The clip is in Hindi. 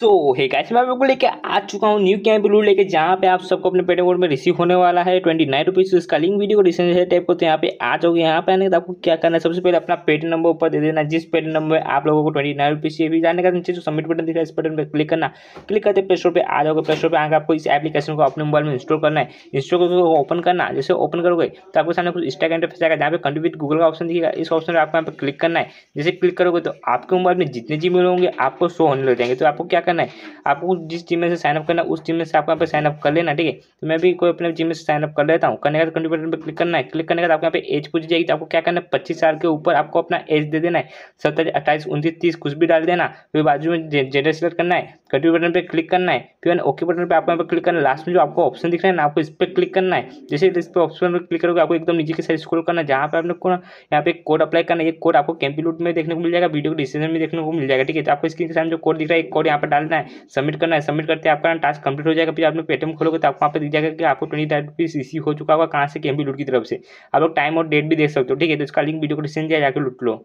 तो हे गाइस मैं आपको लेके आ चुका हूँ न्यू कैंप लूट लेके जहाँ पे आप सबको अपने पेटीएम कोड में रिसीव होने वाला है ट्वेंटी नाइन रुपीज़ इसका लिंक वीडियो को डिस्क्रिप्शन है टाइप को तो यहाँ पे आ जाओगे यहाँ पे आने के आपको क्या करना है सबसे पहले अपना पेटी नंबर ऊपर दे देना जिस पेटी नंबर आप लोगों को ट्वेंटी नाइन रुपीज़ ये भी जाने का नीचे जो सबमिट बटन दिखा इस बटन पर क्लिक करना क्लिक करते प्ले स्टोर पर आ जाओगे प्ले स्टोर पर आकर आपको इस एप्लीकेशन को अपने मोबाइल में इंस्टॉल करना है इंस्टॉल करके ओपन करना जैसे ओपन करोगे तो आपके सामने कुछ इंस्टा इंटरफेस आएगा जहाँ पे कंट्रीब्यूट गूगल का ऑप्शन दिखेगा इस ऑप्शन पर आपको यहाँ पर क्लिक करना है जैसे क्लिक करोगे तो आपके मोबाइल में जितने जी होंगे आपको शो होने लग जाएंगे तो आपको क्या करना है आपको जिस टीम में से साइनअप करना है उस टीम में से आपको यहाँ पे साइनअप कर लेना ठीक है तो मैं भी कोई अपने जिम में से साइनअप कर लेता हूँ करने का कंप्यूटर पर क्लिक करना है क्लिक करने के बाद आपको यहाँ पे एज पूछ जाएगी तो आपको क्या करना है पच्चीस साल के ऊपर आपको अपना एज दे देना है सत्ताईस अट्ठाईस उनतीस तीस कुछ भी डाल देना फिर बाजू में जेडर सेलेक्ट करना है कंट्री बटन पर क्लिक करना है फिर ओके बटन पर आपको यहाँ पर क्लिक करना है लास्ट में जो आपको ऑप्शन दिख रहा है ना आपको इस पर क्लिक करना है जैसे इस पर ऑप्शन पर क्लिक करोगे आपको एकदम नीचे के साइड स्क्रॉल करना है जहाँ पर आपने यहाँ पे कोड अप्लाई करना है एक कोड आपको कैंपिलूट में देखने को मिल जाएगा वीडियो को डिस्क्रिप्शन में देखने को मिल जाएगा ठीक है तो आपको स्क्रीन के सामने जो कोड दिख रहा है एक कोड यहाँ पर डालना है सबमिट करना है सबमिट करते हैं आपका टास्क कंप्लीट हो जाएगा फिर आपने पेटीएम खोलोगे तो आपको वहाँ पर दिख जाएगा कि आपको ट्वेंटी फाइव रुपीज़ रिसीव हो चुका होगा कहाँ से के एम की तरफ से आप लोग टाइम और डेट भी देख सकते हो ठीक है तो इसका लिंक वीडियो को डिस्टेंस जाकर लूट लो